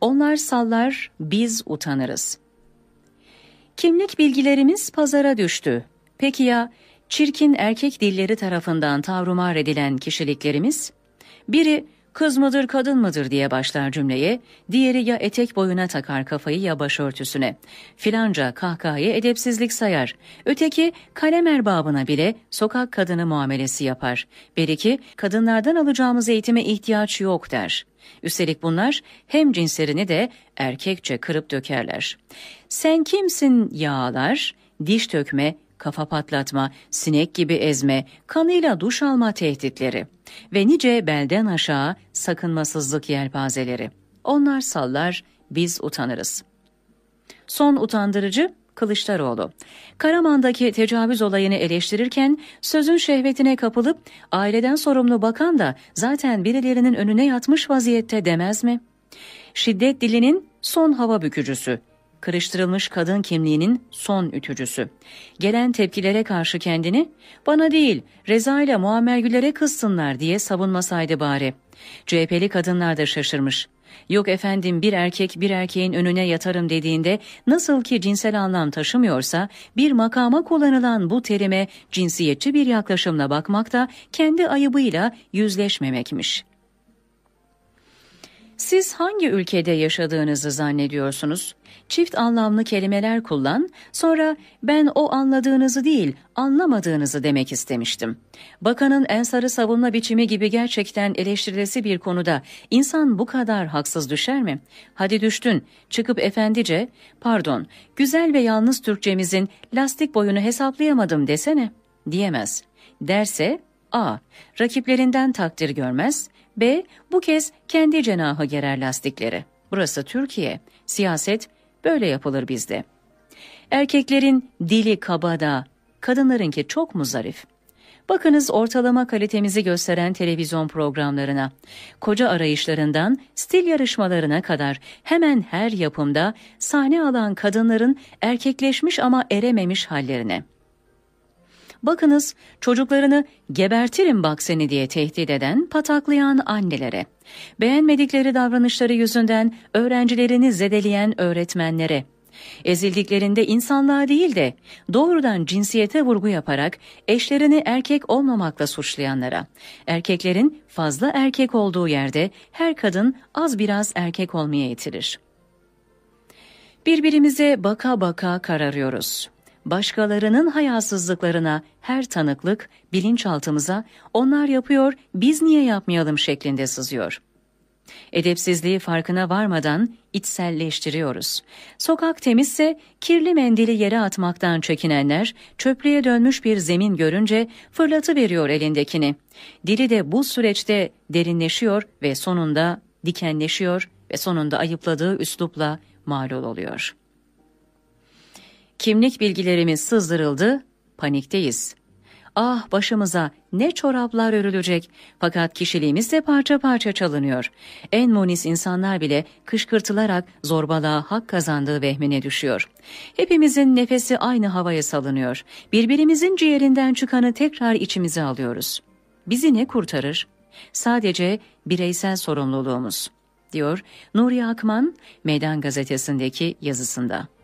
Onlar sallar, biz utanırız. Kimlik bilgilerimiz pazara düştü. Peki ya çirkin erkek dilleri tarafından tavrumar edilen kişiliklerimiz? Biri kız mıdır kadın mıdır diye başlar cümleye, diğeri ya etek boyuna takar kafayı ya başörtüsüne. Filanca kahkahayı edepsizlik sayar. Öteki kalem erbabına bile sokak kadını muamelesi yapar. Beriki kadınlardan alacağımız eğitime ihtiyaç yok der. Üstelik bunlar hem cinslerini de erkekçe kırıp dökerler. Sen kimsin yağlar, diş dökme, kafa patlatma, sinek gibi ezme, kanıyla duş alma tehditleri ve nice belden aşağı sakınmasızlık yelpazeleri. Onlar sallar, biz utanırız. Son utandırıcı Kılıçdaroğlu. Karaman'daki tecavüz olayını eleştirirken sözün şehvetine kapılıp aileden sorumlu bakan da zaten birilerinin önüne yatmış vaziyette demez mi? Şiddet dilinin son hava bükücüsü karıştırılmış kadın kimliğinin son ütücüsü. Gelen tepkilere karşı kendini bana değil Reza ile Muammer Güler'e kızsınlar diye savunmasaydı bari. CHP'li kadınlar da şaşırmış. Yok efendim bir erkek bir erkeğin önüne yatarım dediğinde nasıl ki cinsel anlam taşımıyorsa bir makama kullanılan bu terime cinsiyetçi bir yaklaşımla bakmak da kendi ayıbıyla yüzleşmemekmiş. Siz hangi ülkede yaşadığınızı zannediyorsunuz? Çift anlamlı kelimeler kullan, sonra ben o anladığınızı değil, anlamadığınızı demek istemiştim. Bakanın ensarı savunma biçimi gibi gerçekten eleştirilesi bir konuda insan bu kadar haksız düşer mi? Hadi düştün, çıkıp efendice, pardon, güzel ve yalnız Türkçemizin lastik boyunu hesaplayamadım desene, diyemez. Derse A. Rakiplerinden takdir görmez. B. Bu kez kendi cenahı gerer lastikleri. Burası Türkiye. Siyaset böyle yapılır bizde. Erkeklerin dili kabada, kadınlarınki çok mu zarif? Bakınız ortalama kalitemizi gösteren televizyon programlarına, koca arayışlarından stil yarışmalarına kadar hemen her yapımda sahne alan kadınların erkekleşmiş ama erememiş hallerine.'' Bakınız çocuklarını gebertirim bak seni diye tehdit eden pataklayan annelere. Beğenmedikleri davranışları yüzünden öğrencilerini zedeleyen öğretmenlere. Ezildiklerinde insanlığa değil de doğrudan cinsiyete vurgu yaparak eşlerini erkek olmamakla suçlayanlara, erkeklerin fazla erkek olduğu yerde her kadın az biraz erkek olmaya itirir. Birbirimize baka baka kararıyoruz başkalarının hayasızlıklarına her tanıklık bilinçaltımıza onlar yapıyor biz niye yapmayalım şeklinde sızıyor. Edepsizliği farkına varmadan içselleştiriyoruz. Sokak temizse kirli mendili yere atmaktan çekinenler çöplüğe dönmüş bir zemin görünce fırlatı veriyor elindekini. Dili de bu süreçte derinleşiyor ve sonunda dikenleşiyor ve sonunda ayıpladığı üslupla mağlul oluyor.'' Kimlik bilgilerimiz sızdırıldı, panikteyiz. Ah başımıza ne çoraplar örülecek fakat kişiliğimiz de parça parça çalınıyor. En monis insanlar bile kışkırtılarak zorbalığa hak kazandığı vehmine düşüyor. Hepimizin nefesi aynı havaya salınıyor. Birbirimizin ciğerinden çıkanı tekrar içimize alıyoruz. Bizi ne kurtarır? Sadece bireysel sorumluluğumuz, diyor Nuri Akman Meydan Gazetesi'ndeki yazısında.